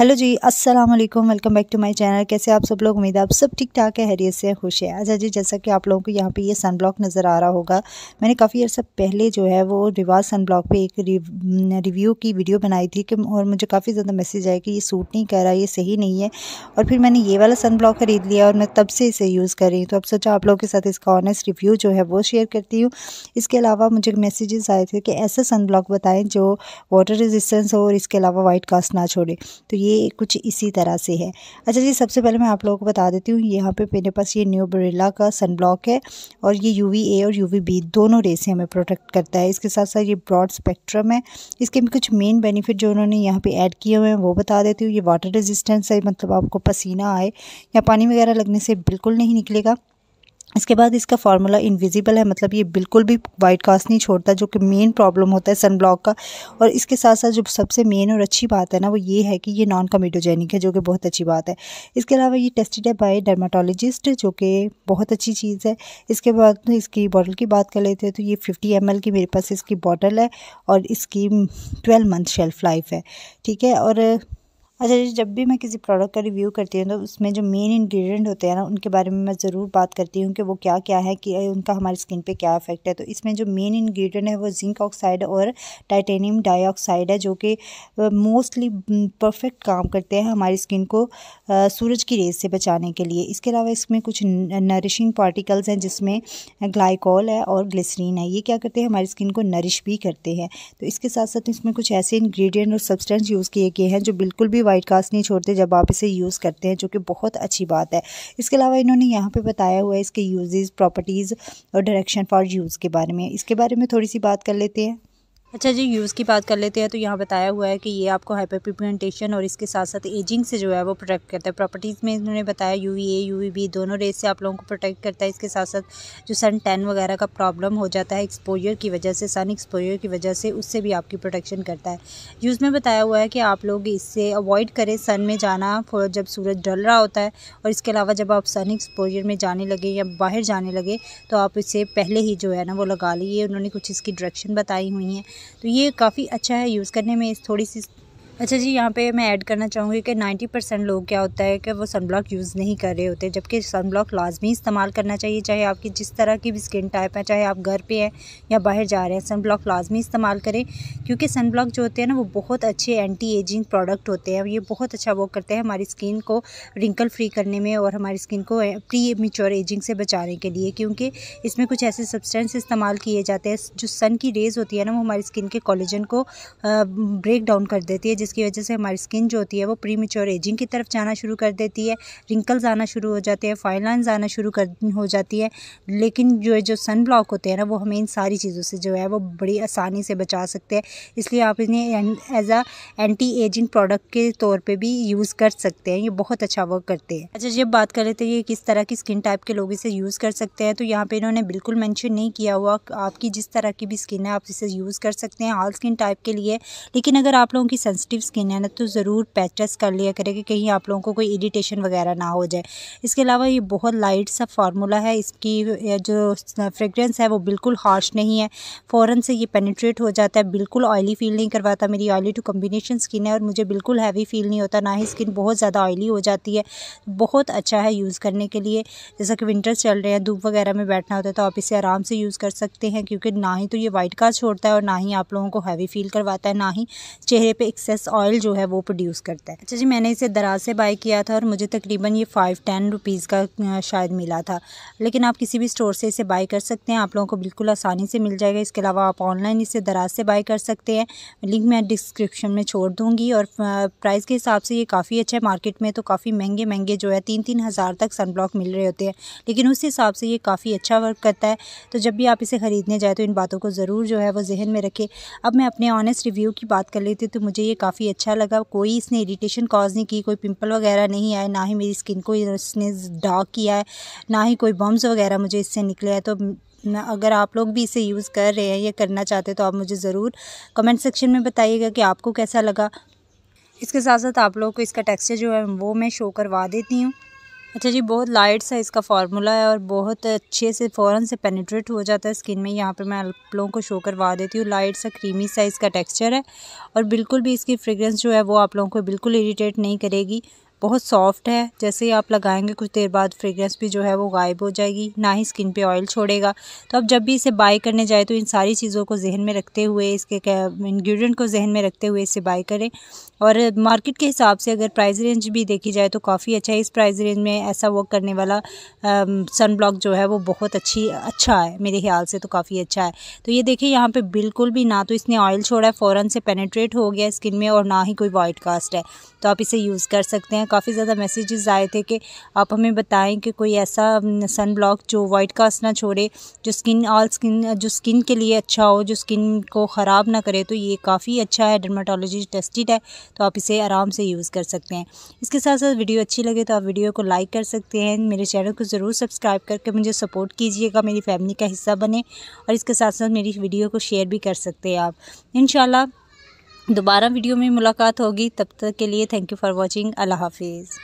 hello जी अस्सलाम वालेकुम welcome back to my channel कैसे आप सब लोग उम्मीद है आप सब ठीक ठाक है हैरियत से खुश है आज अच्छा जी जैसा कि आप लोगों को यहाँ पे ये सन ब्लॉक नज़र आ रहा होगा मैंने काफ़ी अर्सा पहले जो है वो रिवाज सन ब्लॉक पे एक रिव्यू की वीडियो बनाई थी कि और मुझे काफ़ी ज़्यादा मैसेज आया कि ये सूट नहीं कर रहा ये सही नहीं है और फिर मैंने ये वाला सन ब्लॉक ख़रीद लिया और मैं तब से इसे यूज़ कर रही हूँ तो अब सोचा आप लोगों के साथ इसका ऑनेस्ट रिव्यू जो है वो शेयर करती हूँ इसके अलावा मुझे मैसेजेस आए थे कि ऐसा सन ब्लॉक बताएँ जो वाटर रेजिस्टेंस हो और इसके अलावा वाइट कास्ट ना छोड़े तो ये ये कुछ इसी तरह से है अच्छा जी सबसे पहले मैं आप लोगों को बता देती हूँ यहाँ पे मेरे पास ये न्यू बरेला का सन ब्लॉक है और ये यू ए और यू बी दोनों रेस से हमें प्रोटेक्ट करता है इसके साथ साथ ये ब्रॉड स्पेक्ट्रम है इसके भी कुछ मेन बेनिफिट जो उन्होंने यहाँ पर ऐड किए हुए हैं वो बता देती हूँ ये वाटर रेजिस्टेंस है मतलब आपको पसीना आए या पानी वगैरह लगने से बिल्कुल नहीं निकलेगा इसके बाद इसका फार्मूला इनविजिबल है मतलब ये बिल्कुल भी वाइट कास्ट नहीं छोड़ता जो कि मेन प्रॉब्लम होता है सन ब्लॉक का और इसके साथ साथ जो सबसे मेन और अच्छी बात है ना वो ये है कि ये नॉन कमिटोजेनिक है जो कि बहुत अच्छी बात है इसके अलावा ये टेस्टेड है बाय डर्माटोलॉजिस्ट जो कि बहुत अच्छी चीज़ है इसके बाद तो इसकी बॉटल की बात कर लेते हैं तो ये फिफ्टी एम की मेरे पास इसकी बॉटल है और इसकी ट्वेल्व मंथ शेल्फ़ लाइफ है ठीक है और अच्छा जब भी मैं किसी प्रोडक्ट का रिव्यू करती हूँ तो उसमें जो मेन इंग्रेडिएंट होते हैं ना उनके बारे में मैं ज़रूर बात करती हूँ कि वो क्या क्या है कि उनका हमारी स्किन पे क्या इफेक्ट है तो इसमें जो मेन इंग्रेडिएंट है वो जिंक ऑक्साइड और टाइटेनियम डाइऑक्साइड है जो कि मोस्टली परफेक्ट काम करते हैं हमारी स्किन को सूरज की रेज से बचाने के लिए इसके अलावा इसमें कुछ नरिशिंग पार्टिकल्स हैं जिसमें ग्लाइकॉल है और ग्लिसरीन है ये क्या करते हैं हमारी स्किन को नरिश भी करते हैं तो इसके साथ साथ इसमें कुछ ऐसे इन्ग्रीडियंट और सब्सटेंस यूज़ किए गए हैं जो बिल्कुल भी वाइट कास्ट नहीं छोड़ते जब आप इसे यूज़ करते हैं जो कि बहुत अच्छी बात है इसके अलावा इन्होंने यहाँ पे बताया हुआ है इसके यूजेज़ प्रॉपर्टीज़ और डायरेक्शन फॉर यूज़ के बारे में इसके बारे में थोड़ी सी बात कर लेते हैं अच्छा जी यूज़ की बात कर लेते हैं तो यहाँ बताया हुआ है कि ये आपको हाइपर पिगमेंटेशन और इसके साथ साथ एजिंग से जो है वो प्रोटेक्ट करता है प्रॉपर्टीज़ में इन्होंने बताया U A U V B दोनों रेस से आप लोगों को प्रोटेक्ट करता है इसके साथ साथ जो सन टैन वगैरह का प्रॉब्लम हो जाता है एक्सपोजर की वजह से सन एक्सपोजर की वजह से उससे भी आपकी प्रोटेक्शन करता है यूज़ में बताया हुआ है कि आप लोग इससे अवॉइड करें सन में जाना जब सूरज डल रहा होता है और इसके अलावा जब आप सन एक्सपोजर में जाने लगे या बाहर जाने लगे तो आप इसे पहले ही जो है ना वो लगा लीजिए उन्होंने कुछ इसकी डायरेक्शन बताई हुई हैं तो ये काफ़ी अच्छा है यूज़ करने में इस थोड़ी सी अच्छा जी यहाँ पे मैं ऐड करना चाहूँगी कि 90 परसेंट लोग क्या होता है कि वो सनब्लॉक यूज़ नहीं कर रहे होते जबकि सनब्लॉक लाजमी इस्तेमाल करना चाहिए चाहे आपकी जिस तरह की भी स्किन टाइप है चाहे आप घर पे हैं या बाहर जा रहे हैं सनब्लॉक लाजमी इस्तेमाल करें क्योंकि सनब्लॉक जो होते हैं ना वो बहुत अच्छे एंटी एजिंग प्रोडक्ट होते हैं ये बहुत अच्छा वो करते हैं हमारी स्किन को रिंकल फ्री करने में और हमारी स्किन को प्री मिच्योर एजिंग से बचाने के लिए क्योंकि इसमें कुछ ऐसे सब्सटेंस इस्तेमाल किए जाते हैं जो सन की रेज़ होती है ना वो हमारी स्किन के कॉलेजन को ब्रेक डाउन कर देती है जिसकी वजह से हमारी स्किन जो होती है वो प्री मेच्योर एजिंग की तरफ जाना शुरू कर देती है रिंकल्स आना शुरू हो जाते हैं फाइन लाइन्स आना शुरू कर हो जाती है लेकिन जो है जो सन ब्लॉक होते हैं ना वो हमें इन सारी चीज़ों से जो है वो बड़ी आसानी से बचा सकते हैं इसलिए आप इन्हें as a anti ageing product के तौर पर भी यूज़ कर सकते हैं ये बहुत अच्छा वर्क करते हैं अच्छा जब बात कर लेते हैं तो ये किस तरह की स्किन टाइप के लोग इसे यूज़ कर सकते हैं तो यहाँ पर इन्होंने बिल्कुल मैंशन नहीं किया हुआ आपकी जिस तरह की भी स्किन है आप इसे यूज़ कर सकते हैं हाल स्किन टाइप के लिए लेकिन अगर आप लोगों की सेंसिटिव सेंसिटिव स्किन है ना तो ज़रूर पैचेस कर लिया करें कि कहीं आप लोगों को कोई इरीटेशन वगैरह ना हो जाए इसके अलावा ये बहुत लाइट सा फार्मूला है इसकी जो फ्रेगरेंस है वो बिल्कुल हार्श नहीं है फ़ौरन से ये पेनिट्रेट हो जाता है बिल्कुल ऑयली फील नहीं करवाता मेरी ऑयली टू कम्बिनेशन स्किन है और मुझे बिल्कुल हैवी फील नहीं होता ना ही स्किन बहुत ज़्यादा ऑयली हो जाती है बहुत अच्छा है यूज़ करने के लिए जैसा कि विंटर्स चल रहे हैं धूप वगैरह में बैठना होता है तो आप इसे आराम से यूज़ कर सकते हैं क्योंकि ना ही तो ये वाइट का छोड़ता है और ना ही आप लोगों को हैवी फील करवाता है ना ही चेहरे पर एक्सेस ऑयल जो है वो प्रोड्यूस करता है अच्छा जी मैंने इसे दराज से बाय किया था और मुझे तकरीबन ये फ़ाइव टेन रुपीज़ का शायद मिला था लेकिन आप किसी भी स्टोर से इसे बाय कर सकते हैं आप लोगों को बिल्कुल आसानी से मिल जाएगा इसके अलावा आप ऑनलाइन इसे दराज से बाय कर सकते हैं लिंक मैं डिस्क्रिप्शन में छोड़ दूँगी और प्राइस के हिसाब से ये काफ़ी अच्छा है मार्केट में तो काफ़ी महंगे महंगे जो है तीन तीन हज़ार तक ब्लॉक मिल रहे होते हैं लेकिन उस हिसाब से ये काफ़ी अच्छा वर्क करता है तो जब भी आप इसे ख़रीदने जाए तो इन बातों को ज़रूर जो है वो जहन में रखें अब मैं अपने ऑनेस्ट रिव्यू की बात कर लेती हूँ तो मुझे ये काफ़ी काफ़ी अच्छा लगा कोई इसने इरीटेशन कॉज नहीं की कोई पिंपल वगैरह नहीं आए ना ही मेरी स्किन को इसने डार्क किया है ना ही कोई बम्स वगैरह मुझे इससे निकले हैं तो अगर आप लोग भी इसे यूज़ कर रहे हैं या करना चाहते हैं तो आप मुझे ज़रूर कमेंट सेक्शन में बताइएगा कि आपको कैसा लगा इसके साथ साथ आप लोग को इसका टेक्सचर जो है वो मैं शो करवा देती हूँ अच्छा जी बहुत लाइट सा इसका फार्मूला है और बहुत अच्छे से फ़ौरन से पेनिट्रेट हो जाता है स्किन में यहाँ पे मैं आप लोगों को शो करवा देती हूँ लाइट सा क्रीमी सा इसका टेक्सचर है और बिल्कुल भी इसकी फ्रेगरेंस जो है वो आप लोगों को बिल्कुल इरीटेट नहीं करेगी बहुत सॉफ्ट है जैसे ही आप लगाएंगे कुछ देर बाद फ्रेगरेंस भी जो है वो गायब हो जाएगी ना ही स्किन पे ऑयल छोड़ेगा तो आप जब भी इसे बाय करने जाए तो इन सारी चीज़ों को जहन में रखते हुए इसके इन्ग्रीडियंट को जहन में रखते हुए इसे बाय करें और मार्केट के हिसाब से अगर प्राइस रेंज भी देखी जाए तो काफ़ी अच्छा है इस प्राइस रेंज में ऐसा वर्क करने वाला सन ब्लॉक जो है वो बहुत अच्छी अच्छा है मेरे ख्याल से तो काफ़ी अच्छा है तो ये देखिए यहाँ पर बिल्कुल भी ना तो इसने ऑयल छोड़ा है फ़ौरन से पेनेट्रेट हो गया स्किन में और ना ही कोई वाइट कास्ट है तो आप इसे यूज़ कर सकते हैं काफ़ी ज़्यादा मैसेजेस आए थे कि आप हमें बताएं कि कोई ऐसा सन ब्लॉक जो वाइट कास्ट ना छोड़े जो स्किन ऑल स्किन जो स्किन के लिए अच्छा हो जो स्किन को ख़राब ना करे तो ये काफ़ी अच्छा है डर्माटोलॉजी टेस्टिड है तो आप इसे आराम से यूज़ कर सकते हैं इसके साथ साथ वीडियो अच्छी लगे तो आप वीडियो को लाइक कर सकते हैं मेरे चैनल को ज़रूर सब्सक्राइब करके मुझे सपोर्ट कीजिएगा मेरी फैमिली का हिस्सा बने और इसके साथ साथ मेरी वीडियो को शेयर भी कर सकते हैं आप इन दोबारा वीडियो में मुलाकात होगी तब तक के लिए थैंक यू फॉर वॉचिंग अल्लाह हाफिज़